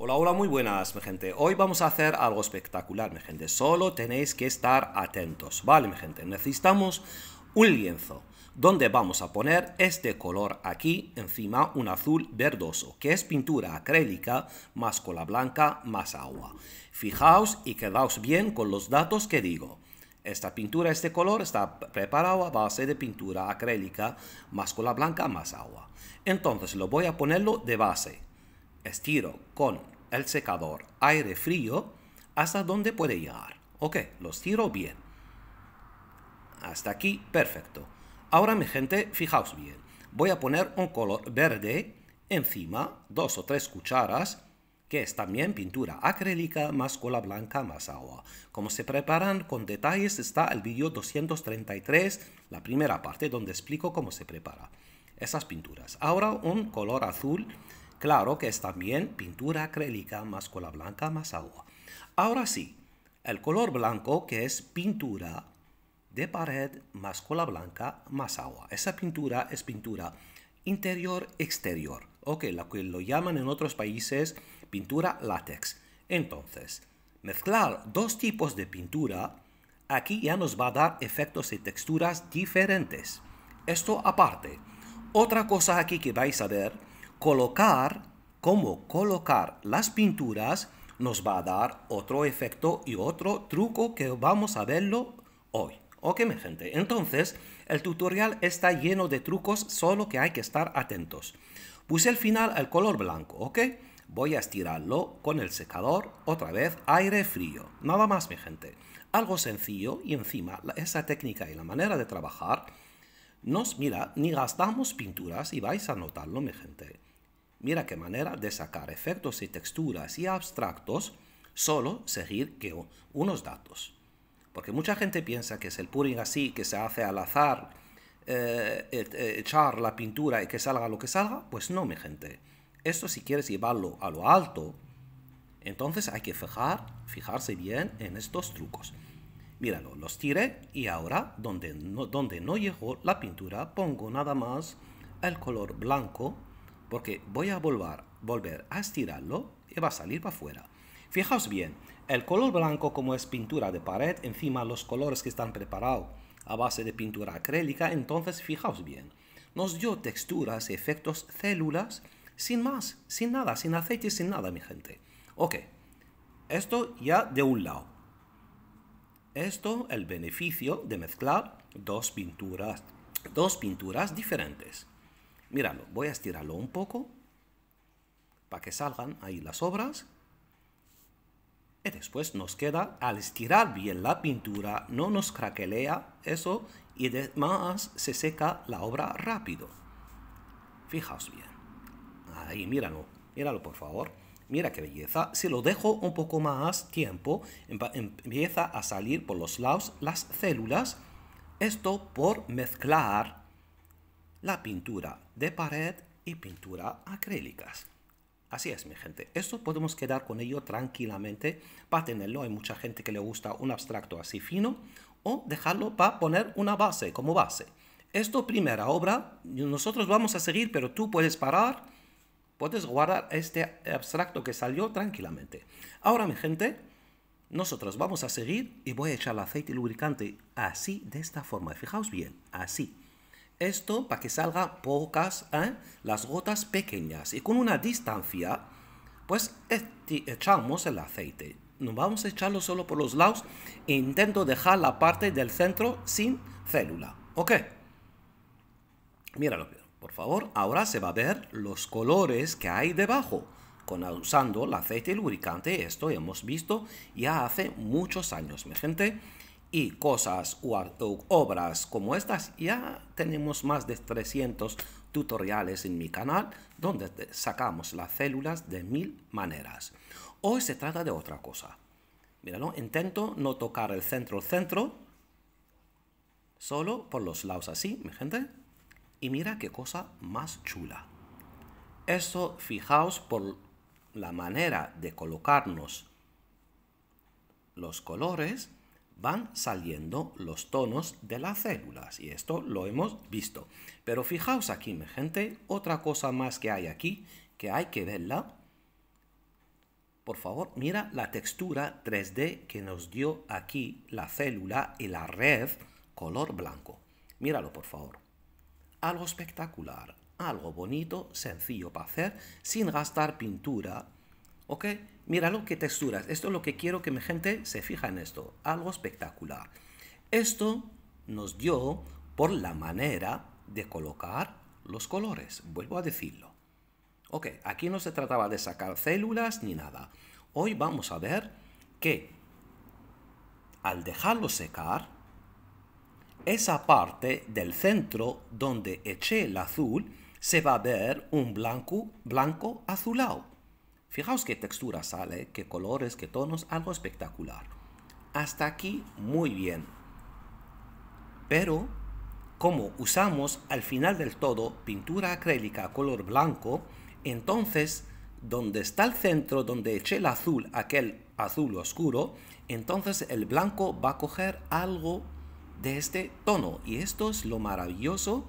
Hola, hola, muy buenas, mi gente. Hoy vamos a hacer algo espectacular, mi gente. Solo tenéis que estar atentos, ¿vale, mi gente? Necesitamos un lienzo donde vamos a poner este color aquí, encima un azul verdoso, que es pintura acrílica más cola blanca más agua. Fijaos y quedaos bien con los datos que digo. Esta pintura, este color, está preparado a base de pintura acrílica más cola blanca más agua. Entonces lo voy a ponerlo de base estiro con el secador aire frío hasta donde puede llegar. Ok, los tiro bien. Hasta aquí, perfecto. Ahora mi gente, fijaos bien. Voy a poner un color verde encima, dos o tres cucharas, que es también pintura acrílica más cola blanca más agua. Como se preparan con detalles está el vídeo 233, la primera parte donde explico cómo se prepara esas pinturas. Ahora un color azul Claro que es también pintura acrílica más cola blanca más agua. Ahora sí, el color blanco que es pintura de pared más cola blanca más agua. Esa pintura es pintura interior-exterior, ok, lo que lo llaman en otros países pintura látex. Entonces, mezclar dos tipos de pintura aquí ya nos va a dar efectos y texturas diferentes. Esto aparte. Otra cosa aquí que vais a ver colocar, cómo colocar las pinturas nos va a dar otro efecto y otro truco que vamos a verlo hoy. Ok, mi gente, entonces el tutorial está lleno de trucos, solo que hay que estar atentos. Puse al final el color blanco, ok. Voy a estirarlo con el secador, otra vez aire frío. Nada más, mi gente. Algo sencillo y encima esa técnica y la manera de trabajar nos, mira, ni gastamos pinturas y vais a notarlo, mi gente. Mira qué manera de sacar efectos y texturas y abstractos solo seguir que unos datos. Porque mucha gente piensa que es el Puring así, que se hace al azar, eh, eh, echar la pintura y que salga lo que salga. Pues no, mi gente. Esto si quieres llevarlo a lo alto, entonces hay que fijar, fijarse bien en estos trucos. Míralo, los tiré y ahora donde donde no llegó la pintura pongo nada más el color blanco porque voy a volver, volver a estirarlo y va a salir para afuera. Fijaos bien, el color blanco como es pintura de pared, encima los colores que están preparados a base de pintura acrílica, entonces fijaos bien, nos dio texturas, efectos, células, sin más, sin nada, sin aceite, sin nada, mi gente. Ok, esto ya de un lado. Esto, el beneficio de mezclar dos pinturas, dos pinturas diferentes. Míralo, voy a estirarlo un poco para que salgan ahí las obras. Y después nos queda, al estirar bien la pintura, no nos craquelea eso y además se seca la obra rápido. Fijaos bien. Ahí, míralo, míralo por favor. Mira qué belleza. Si lo dejo un poco más tiempo, empieza a salir por los lados las células. Esto por mezclar la pintura de pared y pintura acrílicas. Así es, mi gente. Esto podemos quedar con ello tranquilamente para tenerlo. Hay mucha gente que le gusta un abstracto así fino o dejarlo para poner una base como base. Esto primera obra, nosotros vamos a seguir, pero tú puedes parar, puedes guardar este abstracto que salió tranquilamente. Ahora, mi gente, nosotros vamos a seguir y voy a echar el aceite lubricante así, de esta forma. Fijaos bien, así. Esto para que salga pocas, ¿eh? las gotas pequeñas y con una distancia, pues echamos el aceite. No vamos a echarlo solo por los lados e intento dejar la parte del centro sin célula. ¿Ok? Míralo, por favor. Ahora se va a ver los colores que hay debajo. Con, usando el aceite lubricante, esto hemos visto ya hace muchos años, mi gente y cosas u, obras como estas, ya tenemos más de 300 tutoriales en mi canal donde sacamos las células de mil maneras. Hoy se trata de otra cosa. Míralo, intento no tocar el centro, el centro, solo por los lados así, mi gente. Y mira qué cosa más chula. Eso, fijaos por la manera de colocarnos los colores, van saliendo los tonos de las células y esto lo hemos visto. Pero fijaos aquí, mi gente, otra cosa más que hay aquí, que hay que verla. Por favor, mira la textura 3D que nos dio aquí la célula y la red color blanco. Míralo, por favor. Algo espectacular, algo bonito, sencillo para hacer, sin gastar pintura. ¿Ok? Míralo qué texturas. Esto es lo que quiero que mi gente se fija en esto. Algo espectacular. Esto nos dio por la manera de colocar los colores. Vuelvo a decirlo. Ok, aquí no se trataba de sacar células ni nada. Hoy vamos a ver que al dejarlo secar, esa parte del centro donde eché el azul se va a ver un blanco, blanco azulado. Fijaos qué textura sale, qué colores, qué tonos, algo espectacular. Hasta aquí muy bien. Pero, como usamos al final del todo pintura acrílica color blanco, entonces donde está el centro, donde eché el azul, aquel azul oscuro, entonces el blanco va a coger algo de este tono. Y esto es lo maravilloso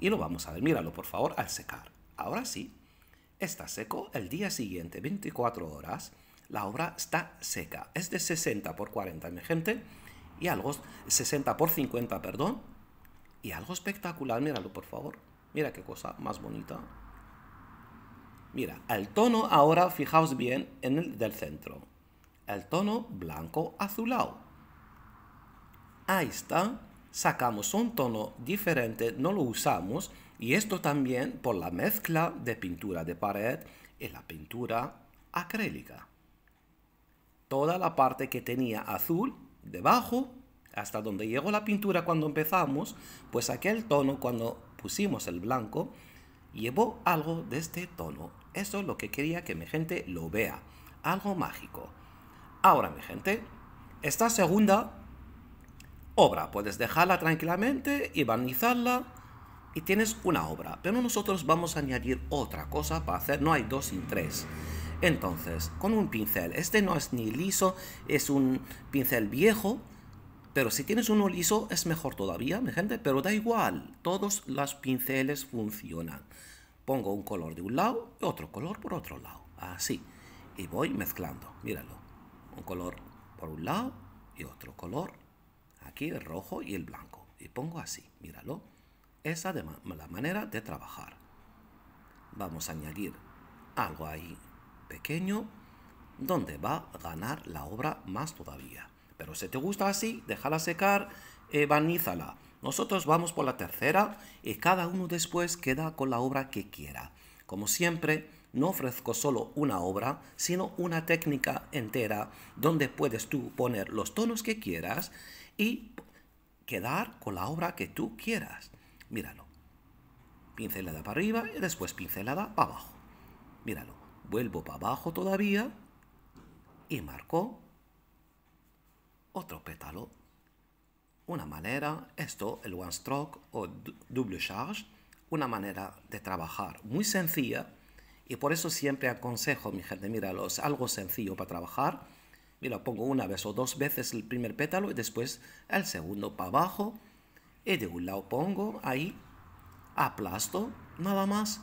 y lo vamos a ver. Míralo, por favor, al secar. Ahora sí está seco, el día siguiente, 24 horas, la obra está seca. Es de 60 por 40, mi gente, y algo, 60 por 50, perdón, y algo espectacular, míralo por favor. Mira qué cosa más bonita. Mira, el tono ahora, fijaos bien, en el del centro. El tono blanco azulado. Ahí está. Sacamos un tono diferente, no lo usamos, y esto también por la mezcla de pintura de pared y la pintura acrílica. Toda la parte que tenía azul debajo, hasta donde llegó la pintura cuando empezamos, pues aquel tono cuando pusimos el blanco, llevó algo de este tono. Eso es lo que quería que mi gente lo vea. Algo mágico. Ahora, mi gente, esta segunda obra puedes dejarla tranquilamente y barnizarla y tienes una obra, pero nosotros vamos a añadir otra cosa para hacer, no hay dos sin tres. Entonces, con un pincel, este no es ni liso, es un pincel viejo, pero si tienes uno liso es mejor todavía, mi gente, pero da igual, todos los pinceles funcionan. Pongo un color de un lado y otro color por otro lado, así, y voy mezclando, míralo, un color por un lado y otro color, aquí el rojo y el blanco, y pongo así, míralo esa es la manera de trabajar. Vamos a añadir algo ahí pequeño donde va a ganar la obra más todavía. Pero si te gusta así, déjala secar, evanízala. Nosotros vamos por la tercera y cada uno después queda con la obra que quiera. Como siempre, no ofrezco solo una obra, sino una técnica entera donde puedes tú poner los tonos que quieras y quedar con la obra que tú quieras. Míralo. Pincelada para arriba y después pincelada para abajo. Míralo. Vuelvo para abajo todavía y marco otro pétalo. Una manera, esto, el one stroke o double charge, una manera de trabajar muy sencilla y por eso siempre aconsejo, mi gente, míralo, es algo sencillo para trabajar. Mira, pongo una vez o dos veces el primer pétalo y después el segundo para abajo y eh, de un lado pongo ahí, aplasto, nada más.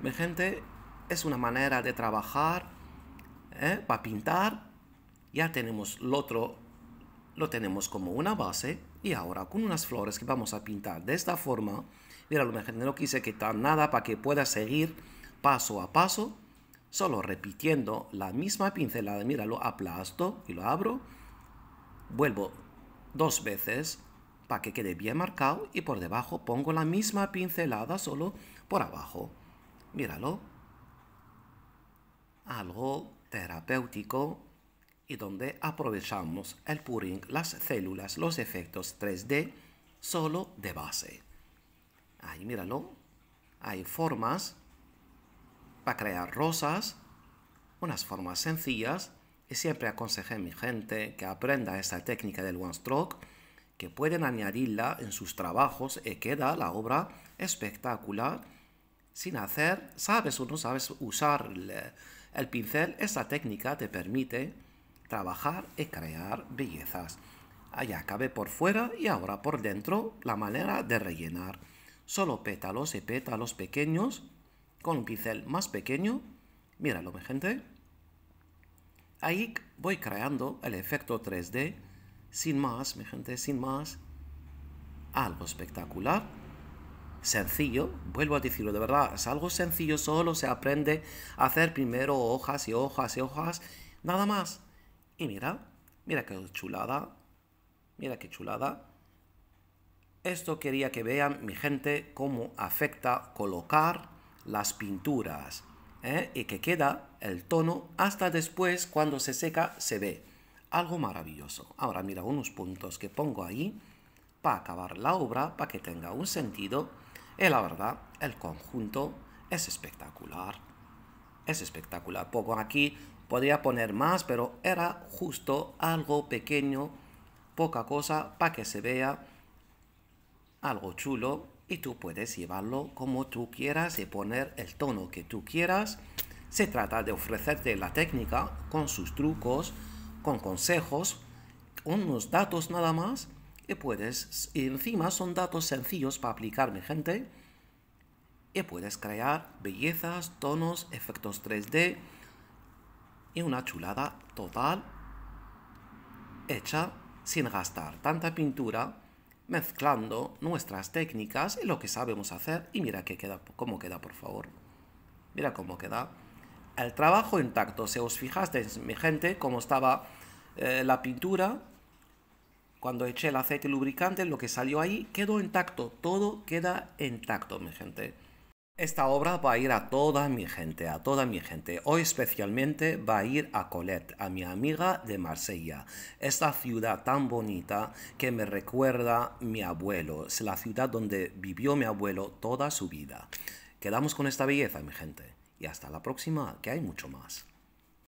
Mi gente, es una manera de trabajar eh, para pintar. Ya tenemos lo otro, lo tenemos como una base. Y ahora con unas flores que vamos a pintar de esta forma. Mira, mi gente, no quise quitar nada para que pueda seguir paso a paso. Solo repitiendo la misma pincelada. Mira, lo aplasto y lo abro. Vuelvo dos veces para que quede bien marcado y por debajo pongo la misma pincelada solo por abajo. Míralo. Algo terapéutico y donde aprovechamos el puring, las células, los efectos 3D solo de base. Ahí míralo. Hay formas para crear rosas, unas formas sencillas y siempre aconsejé a mi gente que aprenda esta técnica del one stroke pueden añadirla en sus trabajos y queda la obra espectacular sin hacer, sabes o no sabes usar el, pincel, esa técnica te permite trabajar y crear bellezas. Allá acabé por fuera y ahora por dentro la manera de rellenar. Solo pétalos y pétalos pequeños con un pincel más pequeño. Míralo, mi gente. Ahí voy creando el efecto 3D sin más, mi gente, sin más, algo espectacular. Sencillo, vuelvo a decirlo, de verdad, es algo sencillo, solo se aprende a hacer primero hojas y hojas y hojas, nada más. Y mira, mira qué chulada, mira qué chulada. Esto quería que vean, mi gente, cómo afecta colocar las pinturas ¿eh? y que queda el tono hasta después cuando se seca se ve algo maravilloso. Ahora mira unos puntos que pongo ahí para acabar la obra, para que tenga un sentido. Y la verdad, el conjunto es espectacular. Es espectacular. Poco aquí, podría poner más, pero era justo algo pequeño, poca cosa, para que se vea algo chulo. Y tú puedes llevarlo como tú quieras y poner el tono que tú quieras. Se trata de ofrecerte la técnica con sus trucos, con consejos, unos datos nada más, y puedes, encima son datos sencillos para aplicar, mi gente, y puedes crear bellezas, tonos, efectos 3D, y una chulada total hecha sin gastar tanta pintura, mezclando nuestras técnicas y lo que sabemos hacer, y mira qué queda, cómo queda, por favor. Mira cómo queda el trabajo intacto. Si os fijasteis, mi gente, cómo estaba eh, la pintura, cuando eché el aceite lubricante, lo que salió ahí quedó intacto. Todo queda intacto, mi gente. Esta obra va a ir a toda mi gente, a toda mi gente. Hoy especialmente va a ir a Colette, a mi amiga de Marsella. Esta ciudad tan bonita que me recuerda mi abuelo. Es la ciudad donde vivió mi abuelo toda su vida. Quedamos con esta belleza, mi gente y hasta la próxima, que hay mucho más.